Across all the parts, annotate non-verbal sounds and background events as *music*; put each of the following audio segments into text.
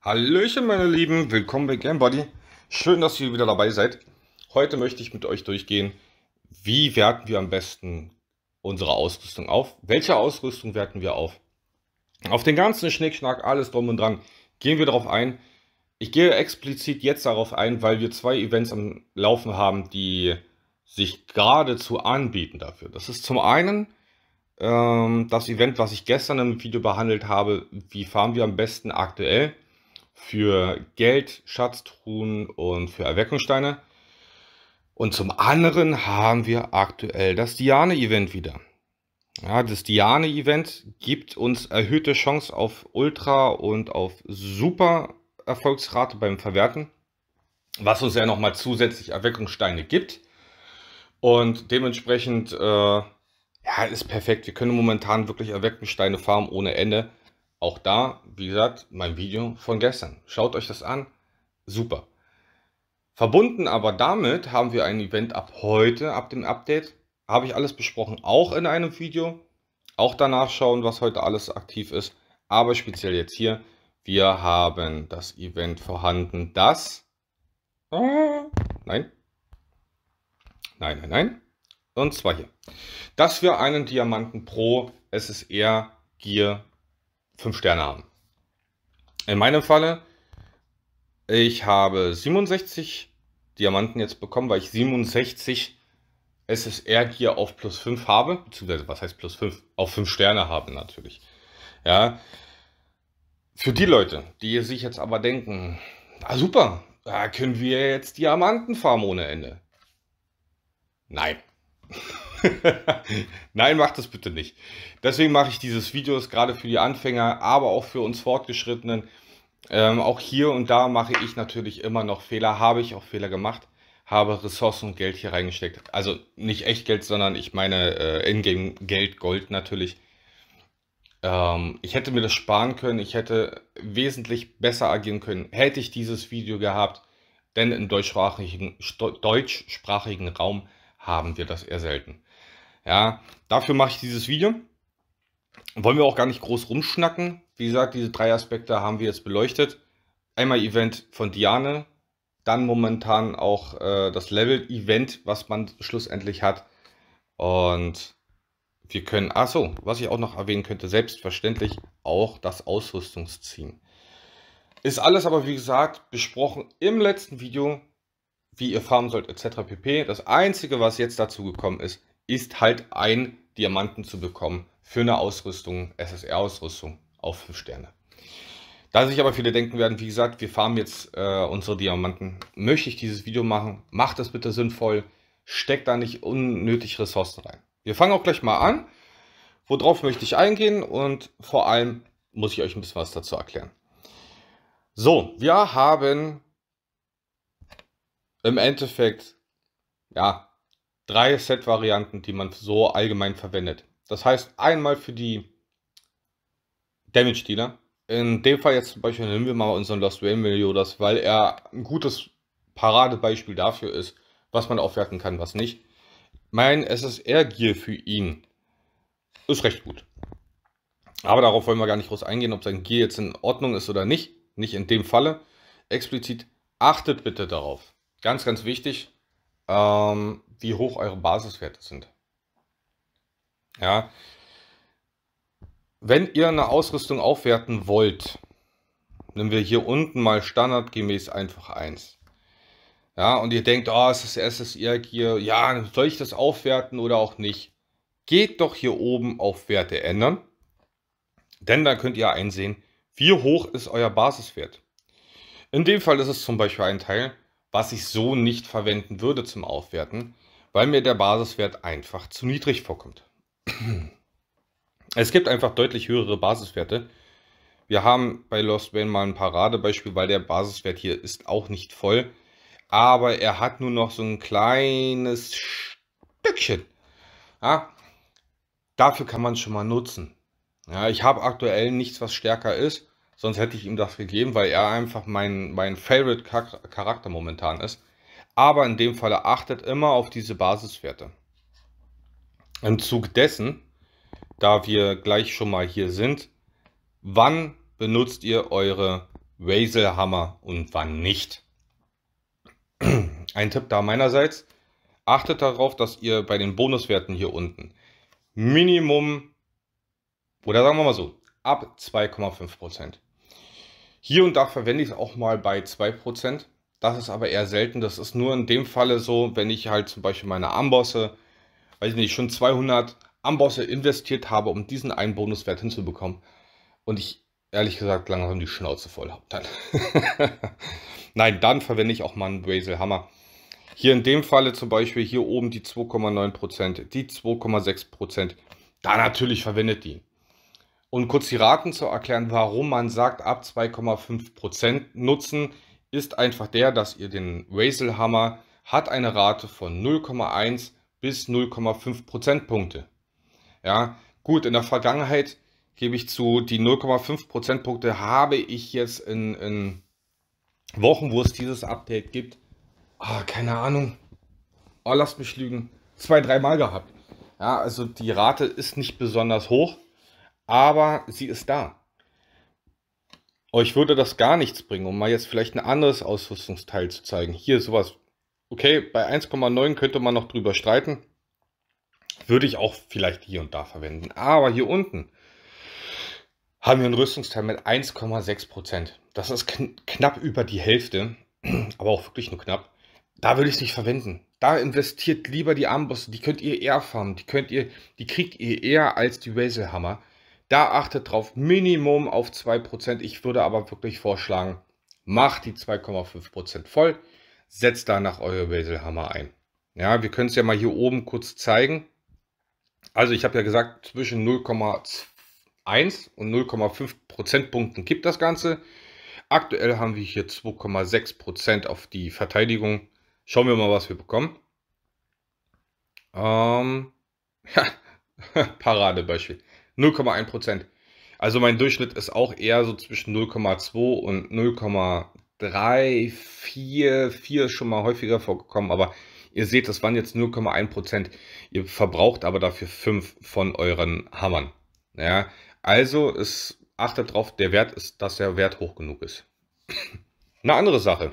Hallöchen meine Lieben, willkommen bei GameBuddy. Schön, dass ihr wieder dabei seid. Heute möchte ich mit euch durchgehen, wie werten wir am besten unsere Ausrüstung auf? Welche Ausrüstung werten wir auf? Auf den ganzen Schnickschnack, alles drum und dran, gehen wir darauf ein. Ich gehe explizit jetzt darauf ein, weil wir zwei Events am Laufen haben, die sich geradezu anbieten dafür. Das ist zum einen ähm, das Event, was ich gestern im Video behandelt habe, wie fahren wir am besten aktuell für Geld, Schatztruhen und für Erweckungssteine. Und zum anderen haben wir aktuell das Diane-Event wieder. Ja, das Diane-Event gibt uns erhöhte Chance auf Ultra und auf Super Erfolgsrate beim Verwerten, was uns ja nochmal zusätzlich Erweckungssteine gibt. Und dementsprechend äh, ja, ist perfekt. Wir können momentan wirklich Erweckungssteine farmen ohne Ende. Auch da, wie gesagt, mein Video von gestern. Schaut euch das an. Super. Verbunden aber damit haben wir ein Event ab heute, ab dem Update. Habe ich alles besprochen, auch in einem Video. Auch danach schauen, was heute alles aktiv ist. Aber speziell jetzt hier, wir haben das Event vorhanden, das... Ah, nein. Nein, nein, nein. Und zwar hier. Dass wir einen Diamanten pro SSR Gear 5 Sterne haben. In meinem Falle, ich habe 67 Diamanten jetzt bekommen, weil ich 67 SSR Gear auf plus 5 habe, beziehungsweise was heißt plus 5? Auf 5 Sterne haben natürlich. Ja. Für die Leute, die sich jetzt aber denken, ah super, da können wir jetzt Diamanten farmen ohne Ende. Nein. *laughs* *laughs* Nein, macht das bitte nicht. Deswegen mache ich dieses Video gerade für die Anfänger, aber auch für uns Fortgeschrittenen. Ähm, auch hier und da mache ich natürlich immer noch Fehler, habe ich auch Fehler gemacht, habe Ressourcen und Geld hier reingesteckt. Also nicht echt Geld, sondern ich meine äh, Ingame Geld, Gold natürlich. Ähm, ich hätte mir das sparen können, ich hätte wesentlich besser agieren können, hätte ich dieses Video gehabt. Denn im deutschsprachigen, deutschsprachigen Raum haben wir das eher selten. Ja, dafür mache ich dieses Video. Wollen wir auch gar nicht groß rumschnacken. Wie gesagt, diese drei Aspekte haben wir jetzt beleuchtet. Einmal Event von Diane, dann momentan auch äh, das Level-Event, was man schlussendlich hat. Und wir können, achso, was ich auch noch erwähnen könnte, selbstverständlich auch das Ausrüstungsziehen. Ist alles aber, wie gesagt, besprochen im letzten Video, wie ihr farmen sollt, etc. pp. Das Einzige, was jetzt dazu gekommen ist, ist halt ein Diamanten zu bekommen für eine Ausrüstung, SSR-Ausrüstung auf 5 Sterne. Da sich aber viele denken werden, wie gesagt, wir farmen jetzt äh, unsere Diamanten. Möchte ich dieses Video machen? Macht das bitte sinnvoll. Steckt da nicht unnötig Ressourcen rein. Wir fangen auch gleich mal an. Worauf möchte ich eingehen und vor allem muss ich euch ein bisschen was dazu erklären. So, wir haben im Endeffekt ja drei Set-Varianten, die man so allgemein verwendet. Das heißt, einmal für die Damage-Dealer. In dem Fall jetzt zum Beispiel nehmen wir mal unseren Lost Wayne Meliodas, weil er ein gutes Paradebeispiel dafür ist, was man aufwerten kann, was nicht. Mein SSR-Gear für ihn ist recht gut. Aber darauf wollen wir gar nicht groß eingehen, ob sein Gear jetzt in Ordnung ist oder nicht. Nicht in dem Falle. Explizit achtet bitte darauf. Ganz, ganz wichtig. Ähm, wie hoch eure Basiswerte sind. Ja. Wenn ihr eine Ausrüstung aufwerten wollt, nehmen wir hier unten mal standardgemäß einfach 1. Ja, und ihr denkt, oh, es ist SSR Gear, ja, soll ich das aufwerten oder auch nicht? Geht doch hier oben auf Werte ändern, denn dann könnt ihr einsehen, wie hoch ist euer Basiswert. In dem Fall ist es zum Beispiel ein Teil, was ich so nicht verwenden würde zum Aufwerten, weil mir der Basiswert einfach zu niedrig vorkommt. Es gibt einfach deutlich höhere Basiswerte. Wir haben bei Lost Bane mal ein Paradebeispiel, weil der Basiswert hier ist auch nicht voll. Aber er hat nur noch so ein kleines Stückchen. Ja, dafür kann man es schon mal nutzen. Ja, ich habe aktuell nichts, was stärker ist. Sonst hätte ich ihm das gegeben, weil er einfach mein, mein Favorite-Charakter momentan ist. Aber in dem Fall achtet immer auf diese Basiswerte. Im Zug dessen, da wir gleich schon mal hier sind, wann benutzt ihr eure Razelhammer und wann nicht? Ein Tipp da meinerseits, achtet darauf, dass ihr bei den Bonuswerten hier unten Minimum, oder sagen wir mal so, ab 2,5%. Hier und da verwende ich es auch mal bei 2%. Das ist aber eher selten. Das ist nur in dem Falle so, wenn ich halt zum Beispiel meine Ambosse, weiß ich nicht, schon 200 Ambosse investiert habe, um diesen einen Bonuswert hinzubekommen. Und ich ehrlich gesagt langsam die Schnauze voll habe. Dann. *laughs* Nein, dann verwende ich auch mal einen Brazel Hammer. Hier in dem Falle zum Beispiel hier oben die 2,9%, die 2,6%. Da natürlich verwendet die. Und kurz die Raten zu erklären, warum man sagt, ab 2,5% nutzen ist einfach der, dass ihr den Razel Hammer hat eine Rate von 0,1 bis 0,5 Prozentpunkte. Ja, gut, in der Vergangenheit gebe ich zu, die 0,5 Prozentpunkte habe ich jetzt in, in, Wochen, wo es dieses Update gibt, oh, keine Ahnung, oh, lasst mich lügen, zwei, dreimal gehabt. Ja, also die Rate ist nicht besonders hoch, aber sie ist da euch würde das gar nichts bringen, um mal jetzt vielleicht ein anderes Ausrüstungsteil zu zeigen. Hier sowas. Okay, bei 1,9 könnte man noch drüber streiten. Würde ich auch vielleicht hier und da verwenden. Aber hier unten haben wir ein Rüstungsteil mit 1,6%. Das ist kn knapp über die Hälfte, *clears throat* aber auch wirklich nur knapp. Da würde ich es nicht verwenden. Da investiert lieber die Armbrüste. Die könnt ihr eher farmen. Die könnt ihr, die kriegt ihr eher als die Razelhammer. hammer da achtet drauf, Minimum auf 2%. Ich würde aber wirklich vorschlagen, macht die 2,5% voll, setzt danach eure Weselhammer ein. Ja, wir können es ja mal hier oben kurz zeigen. Also ich habe ja gesagt, zwischen 0,1 und 0,5 Prozentpunkten gibt das Ganze. Aktuell haben wir hier 2,6 Prozent auf die Verteidigung. Schauen wir mal, was wir bekommen. Ähm, *laughs* ja, *laughs* Paradebeispiel. 0,1 Prozent. Also mein Durchschnitt ist auch eher so zwischen 0,2 und 0,3, 4, 4 ist schon mal häufiger vorgekommen, aber ihr seht, das waren jetzt 0,1 Prozent. Ihr verbraucht aber dafür 5 von euren Hammern. Ja, also es, achtet darauf, der Wert ist, dass der Wert hoch genug ist. *clears throat* Eine andere Sache.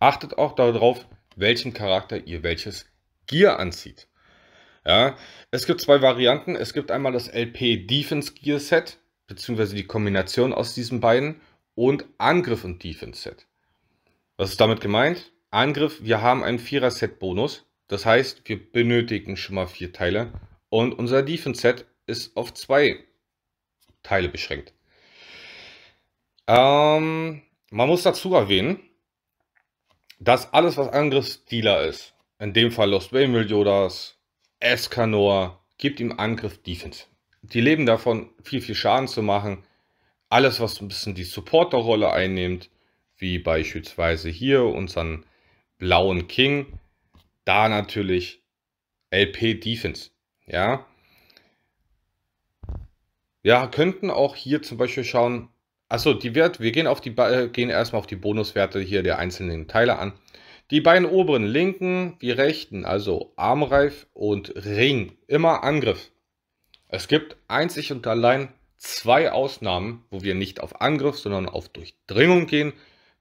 Achtet auch darauf, welchen Charakter ihr welches Gear anzieht. Ja, es gibt zwei Varianten. Es gibt einmal das LP Defense Gear Set, beziehungsweise die Kombination aus diesen beiden und Angriff und Defense Set. Was ist damit gemeint? Angriff, wir haben einen Vierer-Set-Bonus. Das heißt, wir benötigen schon mal vier Teile. Und unser Defense-Set ist auf zwei Teile beschränkt. Ähm, man muss dazu erwähnen, dass alles, was Angriffsdealer ist, in dem Fall Lost Waymill Yodas, Escanor gibt ihm Angriff Defense. Die leben davon, viel, viel Schaden zu machen. Alles, was ein bisschen die Supporterrolle einnimmt, wie beispielsweise hier unseren blauen King, da natürlich LP Defense. Ja. Ja, könnten auch hier zum Beispiel schauen. Achso, die Wert, wir gehen auf die äh, gehen erstmal auf die Bonuswerte hier der einzelnen Teile an. Die beiden oberen linken wie rechten, also Armreif und Ring, immer Angriff. Es gibt einzig und allein zwei Ausnahmen, wo wir nicht auf Angriff, sondern auf Durchdringung gehen.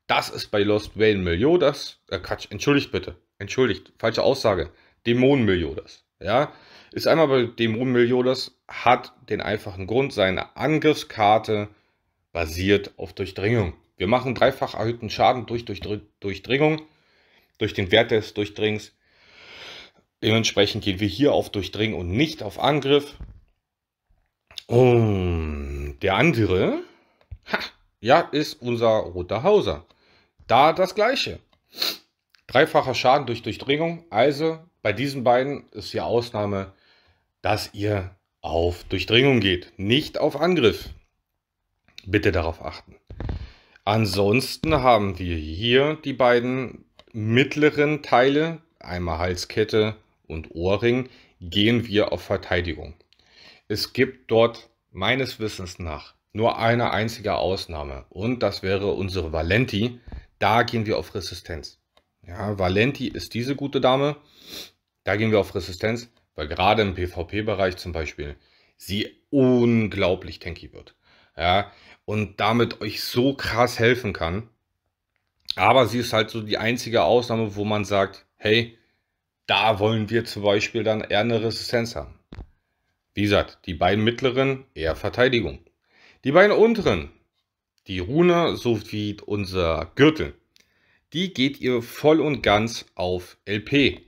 Das ist bei Lost Wayne Meliodas. Äh, Quatsch, entschuldigt bitte. Entschuldigt, falsche Aussage. Dämonen Meliodas. Ja, ist einmal bei Dämonen Meliodas, hat den einfachen Grund, seine Angriffskarte basiert auf Durchdringung. Wir machen dreifach erhöhten Schaden durch, durch Durchdringung durch den Wert des Durchdringens. Dementsprechend gehen wir hier auf Durchdringen und nicht auf Angriff. Und der andere, ha, ja, ist unser roter Hauser. Da das gleiche. Dreifacher Schaden durch Durchdringung. Also bei diesen beiden ist die Ausnahme, dass ihr auf Durchdringung geht, nicht auf Angriff. Bitte darauf achten. Ansonsten haben wir hier die beiden mittleren Teile, einmal Halskette und Ohrring, gehen wir auf Verteidigung. Es gibt dort meines Wissens nach nur eine einzige Ausnahme und das wäre unsere Valenti. Da gehen wir auf Resistenz. Ja, Valenti ist diese gute Dame. Da gehen wir auf Resistenz, weil gerade im PvP-Bereich zum Beispiel sie unglaublich tanky wird. Ja, und damit euch so krass helfen kann. Aber sie ist halt so die einzige Ausnahme, wo man sagt, hey, da wollen wir zum Beispiel dann eher eine Resistenz haben. Wie gesagt, die beiden mittleren eher Verteidigung. Die beiden unteren, die Rune sowie unser Gürtel, die geht ihr voll und ganz auf LP.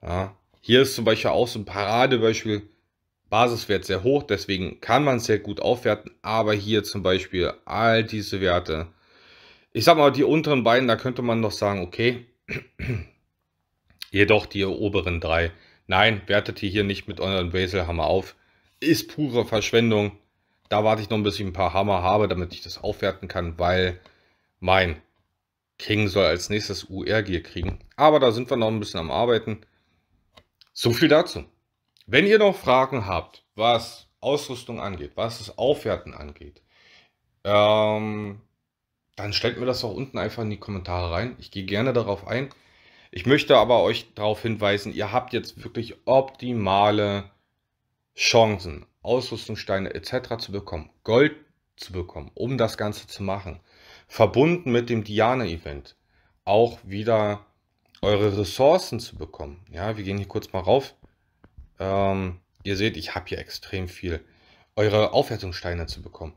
Ja, hier ist zum Beispiel auch so ein Paradebeispiel. Basiswert sehr hoch, deswegen kann man es sehr gut aufwerten, aber hier zum Beispiel all diese Werte ich sag mal, die unteren beiden, da könnte man noch sagen, okay. *clears throat* Jedoch die oberen drei. Nein, wertet die hier nicht mit euren Baselhammer auf. Ist pure Verschwendung. Da warte ich noch ein bisschen ein paar Hammer habe, damit ich das aufwerten kann, weil mein King soll als nächstes UR-Gear kriegen. Aber da sind wir noch ein bisschen am Arbeiten. So viel dazu. Wenn ihr noch Fragen habt, was Ausrüstung angeht, was das Aufwerten angeht, ähm, dann stellt mir das auch unten einfach in die Kommentare rein. Ich gehe gerne darauf ein. Ich möchte aber euch darauf hinweisen, ihr habt jetzt wirklich optimale Chancen, Ausrüstungssteine etc. zu bekommen, Gold zu bekommen, um das Ganze zu machen. Verbunden mit dem Diana-Event auch wieder eure Ressourcen zu bekommen. Ja, wir gehen hier kurz mal rauf. Ähm, ihr seht, ich habe hier extrem viel. Eure Aufwertungssteine zu bekommen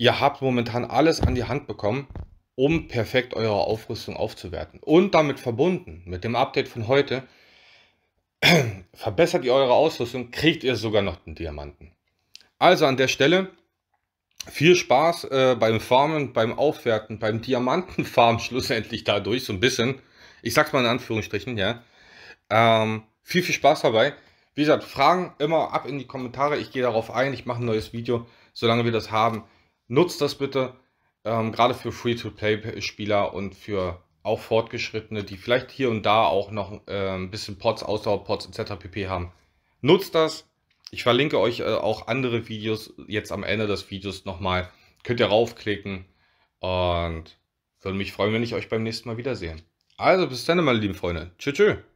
ihr habt momentan alles an die Hand bekommen, um perfekt eure Aufrüstung aufzuwerten. Und damit verbunden, mit dem Update von heute, *clears throat* verbessert ihr eure Ausrüstung, kriegt ihr sogar noch den Diamanten. Also an der Stelle viel Spaß äh, beim Farmen, beim Aufwerten, beim Diamantenfarmen *laughs* schlussendlich dadurch so ein bisschen. Ich sag's mal in Anführungsstrichen, ja. Ähm, viel, viel Spaß dabei. Wie gesagt, Fragen immer ab in die Kommentare. Ich gehe darauf ein. Ich mache ein neues Video, solange wir das haben. Nutzt das bitte ähm, gerade für Free-to-Play-Spieler und für auch Fortgeschrittene, die vielleicht hier und da auch noch äh, ein bisschen Pots, Ausdauerpots etc. pp. haben. Nutzt das. Ich verlinke euch äh, auch andere Videos jetzt am Ende des Videos nochmal. Könnt ihr raufklicken und würde mich freuen, wenn ich euch beim nächsten Mal wiedersehe. Also bis dann, meine lieben Freunde. Tschüss, tschüss.